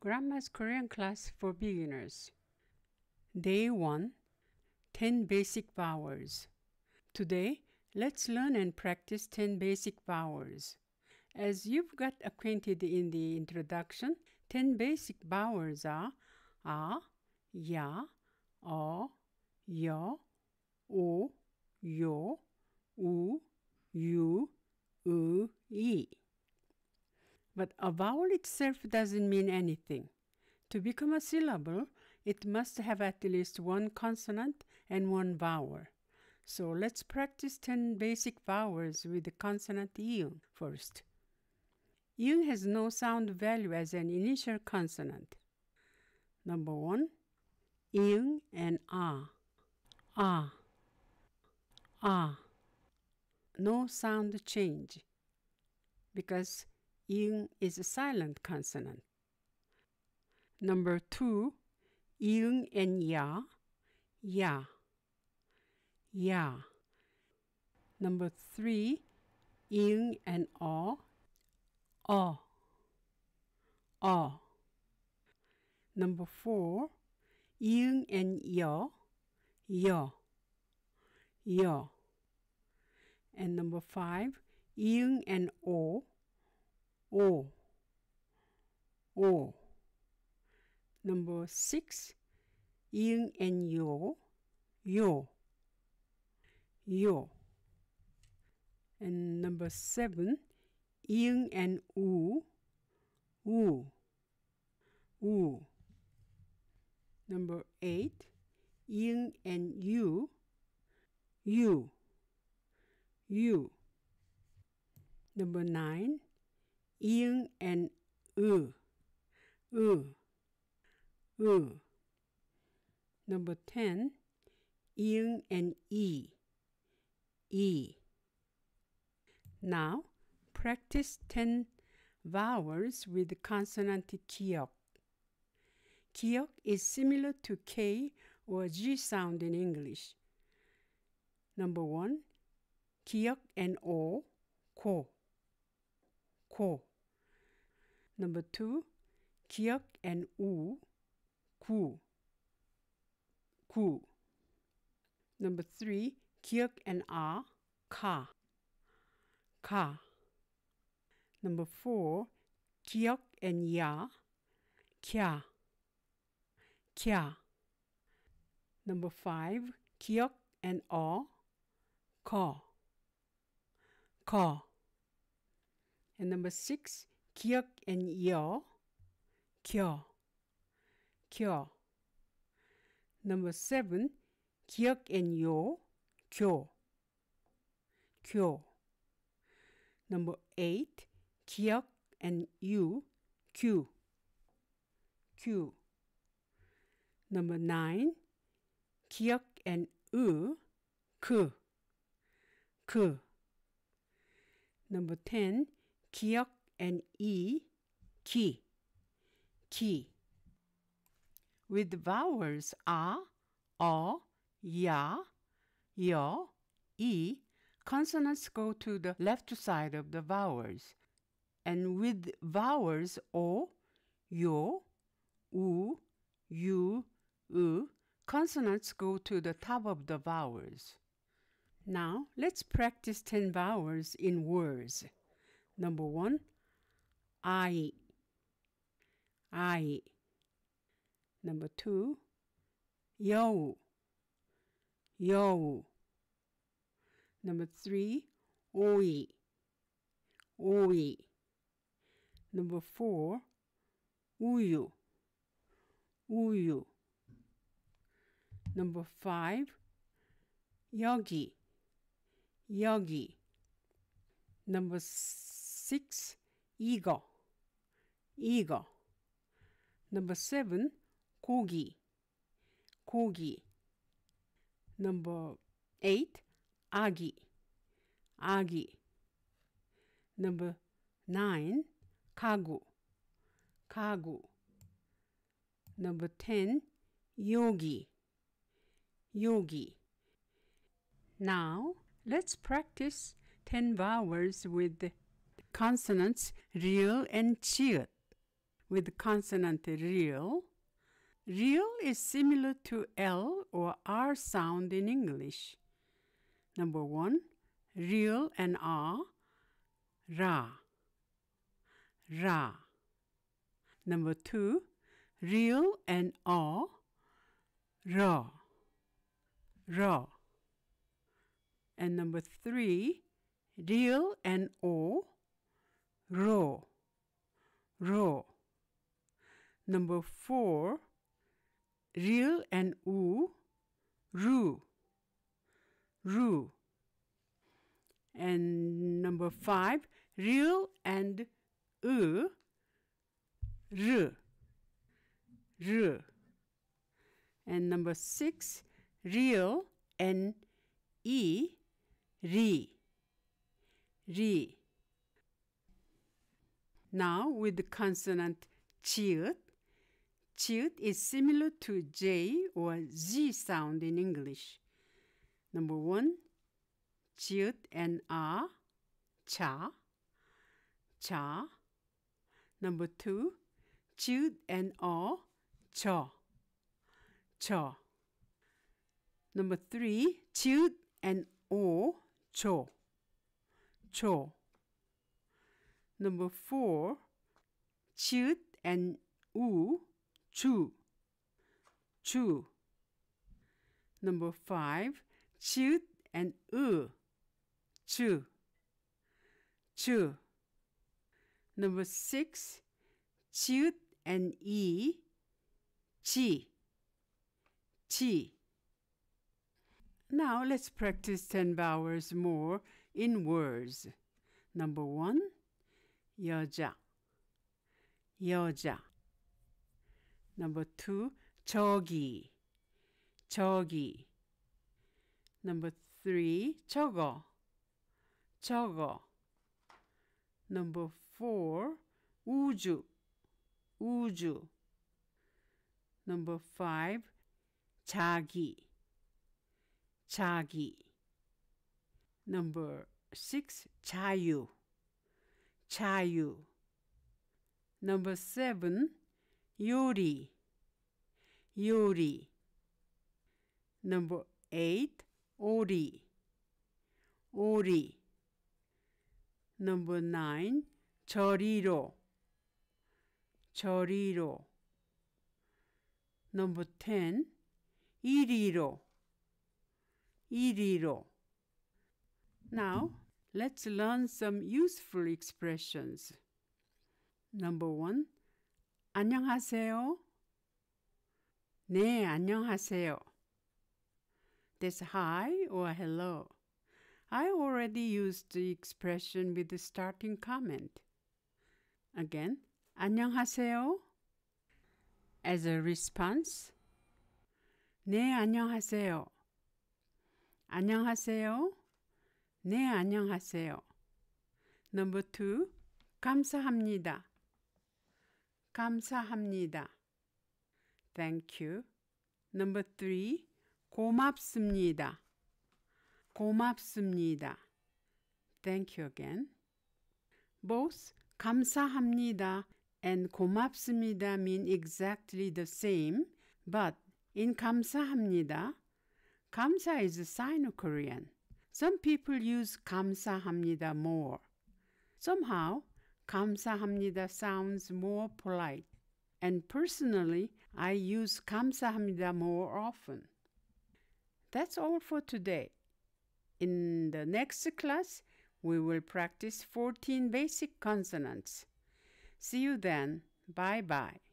Grandma's Korean Class for Beginners Day 1 10 Basic Vowels Today, let's learn and practice 10 basic vowels. As you've got acquainted in the introduction, 10 basic vowels are a, ya, o, yo, o, yo, u, u, u, e. But a vowel itself doesn't mean anything. To become a syllable, it must have at least one consonant and one vowel. So let's practice 10 basic vowels with the consonant iung first. Iung has no sound value as an initial consonant. Number 1. Iung and ah. Ah. Ah. No sound change because Ing is a silent consonant. Number two, ing and ya, ya, ya. Number three, ing and 어, 어, 어. Number four, ing and yo, yo, yo. And number five, ing and o. O. O. Number six, 이응 and yo, yo, yo. And number seven, 이응 and 우, 우, 우. Number eight, 이응 and 유, 유, 유. Number nine, ing and u, u, u. Number 10, ing and e, e. Now, practice 10 vowels with consonant 기억. 기억 is similar to K or G sound in English. Number 1, 기억 and O, ko, ko. Number two, 기억 and 우, 구, 구. Number three, 기억 and 아, 가, 가. Number four, 기억 and 야, 캬, 캬. Number five, 기억 and 어, 거, 거. And number six, 기억 and ear, cure, cure. Number seven, 기억 and yo, 교, 교. Number eight, 기억 and 유, 규, 규. Number nine, 기억 and u, 그, 그. Number ten, 기억 and E, ki, ki. With vowels a, o, ya, yo, e, consonants go to the left side of the vowels. And with vowels o, yo, u, u, u, consonants go to the top of the vowels. Now, let's practice 10 vowels in words. Number 1, I. I. Number two, yo. Yo. Number three, oi. Oi. Number four, uyu. Uyu. Number five, yogi. Yogi. Number six, ego eager. Number seven, 고기, 고기. Number eight, 아기, 아기. Number nine, 가구, 가구. Number ten, yogi, yogi. Now, let's practice 10 vowels with consonants real and chill with consonant real. Real is similar to L or R sound in English. Number one, real and R, ra, ra. Number two, real and R, ro. Ro. And number three, real and O, ro. Ro. Number four, real and u, ru, And number five, real and u, r, r. And number six, real and e, re, Now with the consonant chiut, Chut is similar to J or Z sound in English. Number one, chut and R, cha, cha. Number two, chut and O, cho, cho. Number three, chut and O, cho, cho. Number four, chut and U, chu, chu. Number five, chut and u, uh. chu, chu. Number six, chut and e, chi, chi. Now let's practice 10 vowels more in words. Number one, 여자, 여자. Number two, 저기, 저기. Number three, 저거, 저거. Number four, 우주, 우주. Number five, 자기, 자기. Number six, 자유, 자유. Number seven, Yuri, Yuri. Number eight, Ori, Ori. Number nine, 저리로, 저리로. Number ten, 이리로, 이리로. Now, let's learn some useful expressions. Number one, 안녕하세요. 네, 안녕하세요. This hi or hello. I already used the expression with the starting comment. Again, 안녕하세요. As a response, 네, 안녕하세요. 안녕하세요. 네, 안녕하세요. Number two, 감사합니다. 감사합니다. Thank you. Number three, 고맙습니다. 고맙습니다. Thank you again. Both 감사합니다 and 고맙습니다 mean exactly the same, but in 감사합니다, 감사 is a sign of Korean. Some people use 감사합니다 more. Somehow, 감사합니다 sounds more polite. And personally, I use 감사합니다 more often. That's all for today. In the next class, we will practice 14 basic consonants. See you then. Bye bye.